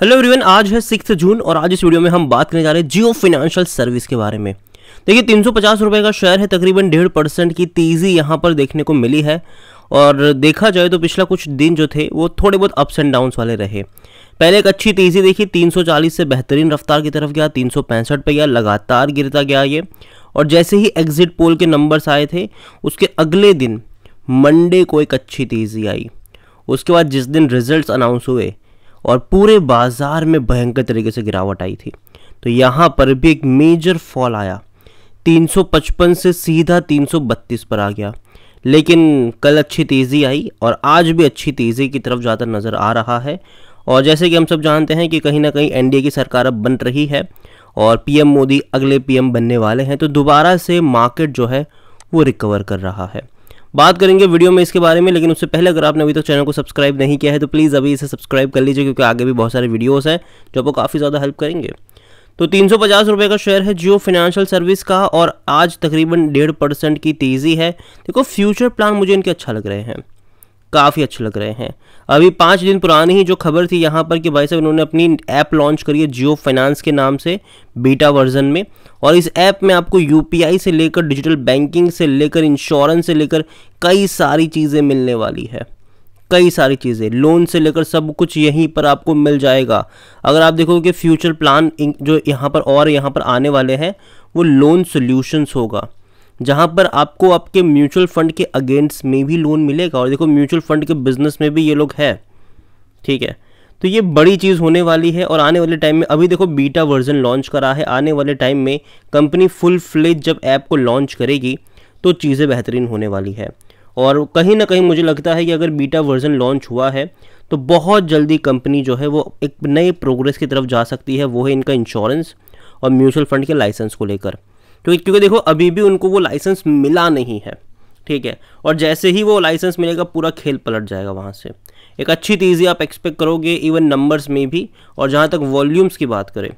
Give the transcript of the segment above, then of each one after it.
hello everyone आज है six जून और आज इस वीडियो में हम बात करने जा रहे हैं जियो फाइनेंशियल सर्विस के बारे में देखिए तीन सौ का शेयर है तकरीबन डेढ़ परसेंट की तेज़ी यहाँ पर देखने को मिली है और देखा जाए तो पिछला कुछ दिन जो थे वो थोड़े बहुत अप्स एंड डाउन्स वाले रहे पहले एक अच्छी तेज़ी देखी 340 से बेहतरीन रफ्तार की तरफ गया तीन सौ गया लगातार गिरता गया ये और जैसे ही एग्जिट पोल के नंबर्स आए थे उसके अगले दिन मंडे को एक अच्छी तेज़ी आई उसके बाद जिस दिन रिजल्ट्स अनाउंस हुए और पूरे बाज़ार में भयंकर तरीके से गिरावट आई थी तो यहाँ पर भी एक मेजर फॉल आया 355 से सीधा 332 पर आ गया लेकिन कल अच्छी तेज़ी आई और आज भी अच्छी तेज़ी की तरफ जाता नज़र आ रहा है और जैसे कि हम सब जानते हैं कि कहीं ना कहीं एनडीए की सरकार अब बन रही है और पीएम मोदी अगले पीएम बनने वाले हैं तो दोबारा से मार्केट जो है वो रिकवर कर रहा है बात करेंगे वीडियो में इसके बारे में लेकिन उससे पहले अगर आपने अभी तक तो चैनल को सब्सक्राइब नहीं किया है तो प्लीज़ अभी इसे सब्सक्राइब कर लीजिए क्योंकि आगे भी बहुत सारे वीडियोज़ हैं जो आपको काफ़ी ज़्यादा हेल्प करेंगे तो तीन सौ का शेयर है जियो फाइनेंशियल सर्विस का और आज तकरीबन डेढ़ परसेंट की तेज़ी है देखो फ्यूचर प्लान मुझे इनके अच्छा लग रहे हैं काफ़ी अच्छे लग रहे हैं अभी पाँच दिन पुरानी ही जो खबर थी यहाँ पर कि भाई साहब इन्होंने अपनी ऐप लॉन्च करी है जियो फाइनेंस के नाम से बीटा वर्जन में और इस ऐप में आपको यू से लेकर डिजिटल बैंकिंग से लेकर इंश्योरेंस से लेकर कई सारी चीज़ें मिलने वाली है कई सारी चीज़ें लोन से लेकर सब कुछ यहीं पर आपको मिल जाएगा अगर आप देखोगे फ्यूचर प्लान जो यहाँ पर और यहाँ पर आने वाले हैं वो लोन सोल्यूशंस होगा जहाँ पर आपको आपके म्यूचुअल फंड के अगेंस्ट में भी लोन मिलेगा और देखो म्यूचुअल फंड के बिजनेस में भी ये लोग है ठीक है तो ये बड़ी चीज़ होने वाली है और आने वाले टाइम में अभी देखो बीटा वर्जन लॉन्च करा है आने वाले टाइम में कंपनी फुल फ्लेज जब ऐप को लॉन्च करेगी तो चीज़ें बेहतरीन होने वाली है और कहीं ना कहीं मुझे लगता है कि अगर बीटा वर्जन लॉन्च हुआ है तो बहुत जल्दी कंपनी जो है वो एक नए प्रोग्रेस की तरफ जा सकती है वो है इनका इंश्योरेंस और म्यूचुअल फंड के लाइसेंस को लेकर क्योंकि क्योंकि देखो अभी भी उनको वो लाइसेंस मिला नहीं है ठीक है और जैसे ही वो लाइसेंस मिलेगा पूरा खेल पलट जाएगा वहाँ से एक अच्छी तेज़ी आप एक्सपेक्ट करोगे इवन नंबर्स में भी और जहाँ तक वॉल्यूम्स की बात करें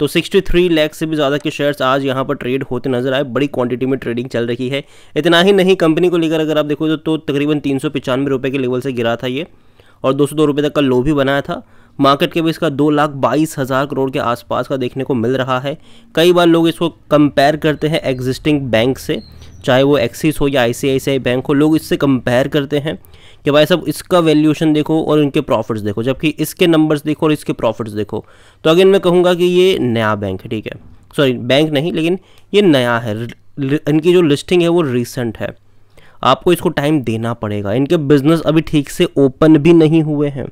तो 63 लाख से भी ज़्यादा के शेयर्स आज यहाँ पर ट्रेड होते नज़र आए बड़ी क्वांटिटी में ट्रेडिंग चल रही है इतना ही नहीं कंपनी को लेकर अगर आप देखो तो, तो तकरीबन तीन सौ के लेवल से गिरा था ये और दो सौ दो रुपये तक का लो भी बनाया था मार्केट के भी इसका दो लाख बाईस हज़ार करोड़ के आसपास का देखने को मिल रहा है कई बार लोग इसको कंपेयर करते हैं एग्जिस्टिंग बैंक से चाहे वो एक्सिस हो या आई बैंक हो लोग इससे कंपेयर करते हैं कि भाई सब इसका वैल्यूएशन देखो और इनके प्रॉफिट्स देखो जबकि इसके नंबर्स देखो और इसके प्रॉफिट्स देखो तो अगेन मैं कहूँगा कि ये नया बैंक है ठीक है सॉरी बैंक नहीं लेकिन ये नया है इनकी जो लिस्टिंग है वो रिसेंट है आपको इसको टाइम देना पड़ेगा इनके बिज़नेस अभी ठीक से ओपन भी नहीं हुए हैं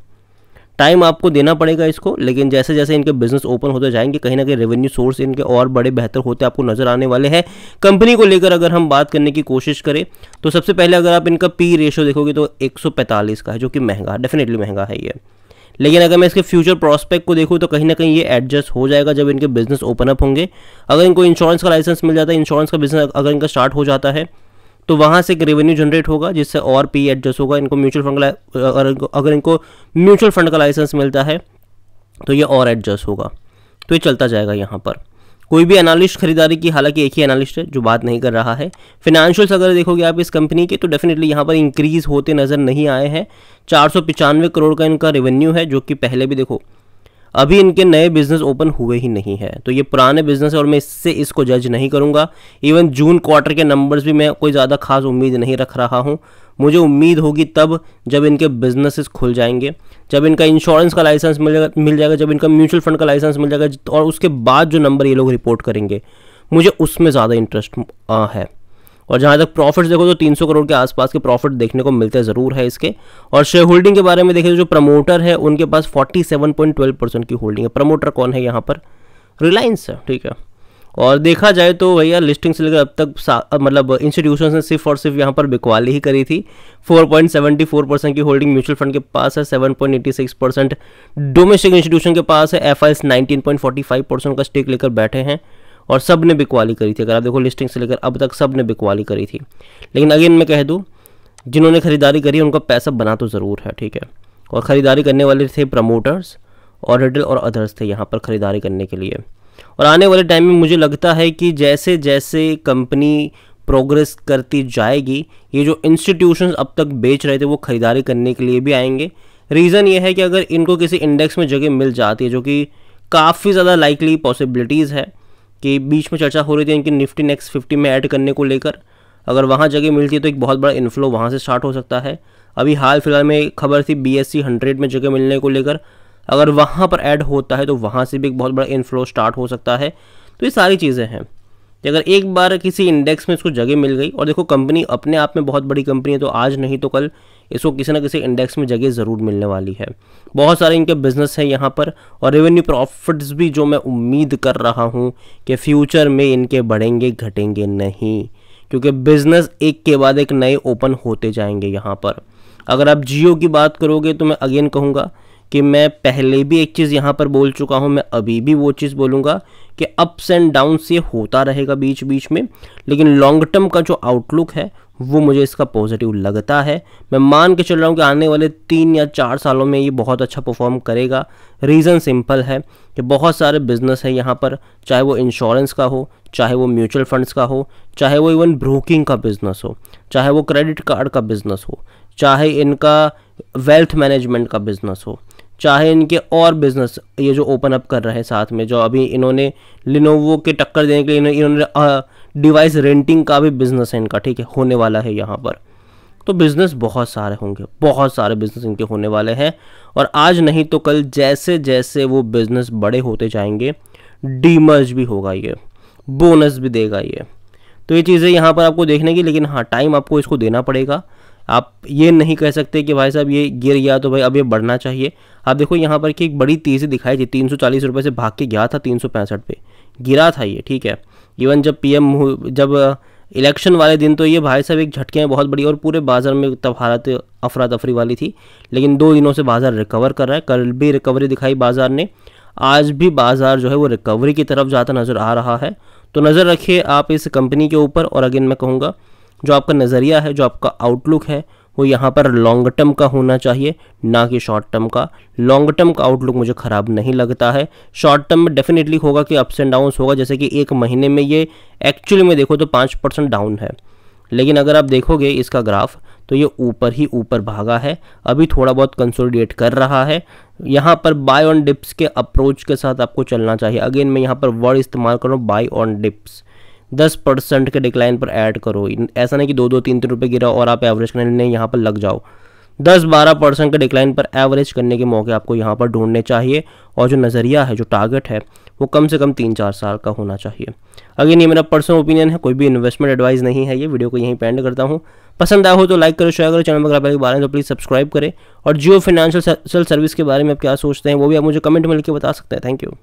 टाइम आपको देना पड़ेगा इसको लेकिन जैसे जैसे इनके बिजनेस ओपन होते जाएंगे कहीं ना कहीं रेवेन्यू सोर्स इनके और बड़े बेहतर होते आपको नजर आने वाले हैं कंपनी को लेकर अगर हम बात करने की कोशिश करें तो सबसे पहले अगर आप इनका पी रेशो देखोगे तो एक का है जो कि महंगा डेफिनेटली महंगा है ये लेकिन अगर मैं इसके फ्यूचर प्रॉस्पेक्ट को देखूँ तो कहीं ना कहीं ये एडजस्ट हो जाएगा जब इनके बिजनेस ओपन अप होंगे अगर इनको इंश्योरेंस का लाइसेंस मिल जाता है इंश्योरेंस का बिजनेस अगर इनका स्टार्ट हो जाता है तो वहाँ से एक रेवेन्यू जनरेट होगा जिससे और पी एडजस्ट होगा इनको म्यूचुअल फंड अगर अगर इनको म्यूचुअल फंड का लाइसेंस मिलता है तो ये और एडजस्ट होगा तो ये चलता जाएगा यहाँ पर कोई भी एनालिस्ट खरीदारी की हालांकि एक ही एनालिस्ट है जो बात नहीं कर रहा है फिनेंशियल्स अगर देखोगे आप इस कंपनी के तो डेफिनेटली यहाँ पर इंक्रीज़ होते नज़र नहीं आए हैं चार करोड़ का इनका रेवेन्यू है जो कि पहले भी देखो अभी इनके नए बिजनेस ओपन हुए ही नहीं है तो ये पुराने बिजनेस है और मैं इससे इसको जज नहीं करूँगा इवन जून क्वार्टर के नंबर्स भी मैं कोई ज़्यादा खास उम्मीद नहीं रख रहा हूँ मुझे उम्मीद होगी तब जब इनके बिजनेसेस खुल जाएंगे जब इनका इंश्योरेंस का लाइसेंस मिल जाएगा मिल जाएगा जब इनका म्यूचुअल फंड का लाइसेंस मिल जाएगा और उसके बाद जो नंबर ये लोग रिपोर्ट करेंगे मुझे उसमें ज़्यादा इंटरेस्ट है और जहाँ तक प्रॉफिट्स देखो तो 300 करोड़ के आसपास के प्रॉफिट देखने को मिलते ज़रूर है इसके और शेयर होल्डिंग के बारे में देखें तो जो प्रमोटर है उनके पास 47.12 परसेंट की होल्डिंग है प्रमोटर कौन है यहाँ पर रिलायंस है ठीक है और देखा जाए तो भैया लिस्टिंग से लेकर अब तक मतलब इंस्टीट्यूशन ने सिर्फ और सिर्फ यहाँ पर बिकवाली ही करी थी 4.74 परसेंट की होल्डिंग म्यूचुअल फंड के पास है 7.86 परसेंट डोमेस्टिक इंस्टीट्यूशन के पास है एफ आई 19.45 परसेंट का स्टेक लेकर बैठे हैं और सब ने बिकवाली करी थी अगर आप देखो लिस्टिंग से लेकर अब तक सब ने बिकवाली करी थी लेकिन अगेन मैं कह दूँ जिन्होंने ख़रीदारी करी उनका पैसा बना तो ज़रूर है ठीक है और ख़रीदारी करने वाले थे प्रमोटर्स और रिटेल और अदर्स थे यहाँ पर ख़रीदारी करने के लिए और आने वाले टाइम में मुझे लगता है कि जैसे जैसे कंपनी प्रोग्रेस करती जाएगी ये जो इंस्टीट्यूशंस अब तक बेच रहे थे वो ख़रीदारी करने के लिए भी आएंगे रीज़न ये है कि अगर इनको किसी इंडेक्स में जगह मिल जाती है जो कि काफ़ी ज़्यादा लाइकली पॉसिबिलिटीज़ है कि बीच में चर्चा हो रही थी इनकी निफ्टी नेक्स्ट फिफ्टी में ऐड करने को लेकर अगर वहाँ जगह मिलती है तो एक बहुत बड़ा इन्फ्लो वहाँ से स्टार्ट हो सकता है अभी हाल फिलहाल में खबर थी बी एस e में जगह मिलने को लेकर अगर वहाँ पर ऐड होता है तो वहाँ से भी एक बहुत बड़ा इन्फ्लो स्टार्ट हो सकता है तो ये सारी चीज़ें हैं कि अगर एक बार किसी इंडेक्स में इसको जगह मिल गई और देखो कंपनी अपने आप में बहुत बड़ी कंपनी है तो आज नहीं तो कल इसको किसी ना किसी इंडेक्स में जगह ज़रूर मिलने वाली है बहुत सारे इनके बिजनेस हैं यहाँ पर और रेवेन्यू प्रॉफिट्स भी जो मैं उम्मीद कर रहा हूँ कि फ्यूचर में इनके बढ़ेंगे घटेंगे नहीं क्योंकि बिजनेस एक के बाद एक नए ओपन होते जाएंगे यहाँ पर अगर आप जियो की बात करोगे तो मैं अगेन कहूँगा कि मैं पहले भी एक चीज़ यहाँ पर बोल चुका हूँ मैं अभी भी वो चीज़ बोलूँगा कि अप्स एंड डाउन्स ये होता रहेगा बीच बीच में लेकिन लॉन्ग टर्म का जो आउटलुक है वो मुझे इसका पॉजिटिव लगता है मैं मान के चल रहा हूँ कि आने वाले तीन या चार सालों में ये बहुत अच्छा परफॉर्म करेगा रीज़न सिंपल है कि बहुत सारे बिजनेस है यहाँ पर चाहे वो इंश्योरेंस का हो चाहे वो म्यूचुअल फंड्स का हो चाहे वो इवन ब्रोकिंग का बिज़नेस हो चाहे वो क्रेडिट कार्ड का बिज़नेस हो चाहे इनका वेल्थ मैनेजमेंट का बिज़नेस हो चाहे इनके और बिजनेस ये जो ओपन अप कर रहे हैं साथ में जो अभी इन्होंने लिनोवो के टक्कर देने के लिए इन्होंने डिवाइस रेंटिंग का भी बिजनेस है इनका ठीक है होने वाला है यहाँ पर तो बिज़नेस बहुत सारे होंगे बहुत सारे बिज़नेस इनके होने वाले हैं और आज नहीं तो कल जैसे जैसे वो बिज़नेस बड़े होते जाएंगे डीमर्ज भी होगा ये बोनस भी देगा ये तो ये चीज़ें यहाँ पर आपको देखने की लेकिन हाँ टाइम आपको इसको देना पड़ेगा आप ये नहीं कह सकते कि भाई साहब ये गिर गया तो भाई अब ये बढ़ना चाहिए आप देखो यहाँ पर कि एक बड़ी तेज़ी दिखाई थी तीन सौ से भाग के गया था तीन पे गिरा था ये ठीक है इवन जब पी जब इलेक्शन वाले दिन तो ये भाई साहब एक झटके हैं बहुत बड़ी और पूरे बाज़ार में तब हालत अफरा तफरी वाली थी लेकिन दो दिनों से बाज़ार रिकवर कर रहा है कल भी रिकवरी दिखाई बाज़ार ने आज भी बाज़ार जो है वो रिकवरी की तरफ जाता नज़र आ रहा है तो नज़र रखिए आप इस कंपनी के ऊपर और अगेन मैं कहूँगा जो आपका नज़रिया है जो आपका आउटलुक है वो यहाँ पर लॉन्ग टर्म का होना चाहिए ना कि शॉर्ट टर्म का लॉन्ग टर्म का आउटलुक मुझे ख़राब नहीं लगता है शॉर्ट टर्म में डेफिनेटली होगा कि अप्स एंड डाउन्स होगा जैसे कि एक महीने में ये एक्चुअली में देखो तो पाँच परसेंट डाउन है लेकिन अगर आप देखोगे इसका ग्राफ तो ये ऊपर ही ऊपर भागा है अभी थोड़ा बहुत कंसोलिडेट कर रहा है यहाँ पर बाय ऑन डिप्स के अप्रोच के साथ आपको चलना चाहिए अगेन मैं यहाँ पर वर्ड इस्तेमाल कर रहा हूँ बाय ऑन डिप्स दस परसेंट के डिक्लाइन पर ऐड करो ऐसा नहीं कि दो दो तीन तीन रुपये गिरा और आप एवरेज करने नहीं यहाँ पर लग जाओ दस बारह परसेंट के डिक्लाइन पर एवरेज करने के मौके आपको यहाँ पर ढूंढने चाहिए और जो नज़रिया है जो टारगेट है वो कम से कम तीन चार साल का होना चाहिए अगेन ये मेरा पर्सनल ओपिनियन है कोई भी इन्वेस्टमेंट एडवाइस नहीं है ये वीडियो को यहीं पेंड करता हूँ पसंद आया हो तो लाइक करो शेयर करो चैनल में अगर बारे में तो प्लीज़ सब्सक्राइब करें और जियो फाइनेंशियल सर्विस के बारे में आप क्या सोचते हैं वो भी आप मुझे कमेंट में लिखकर बता सकते हैं थैंक यू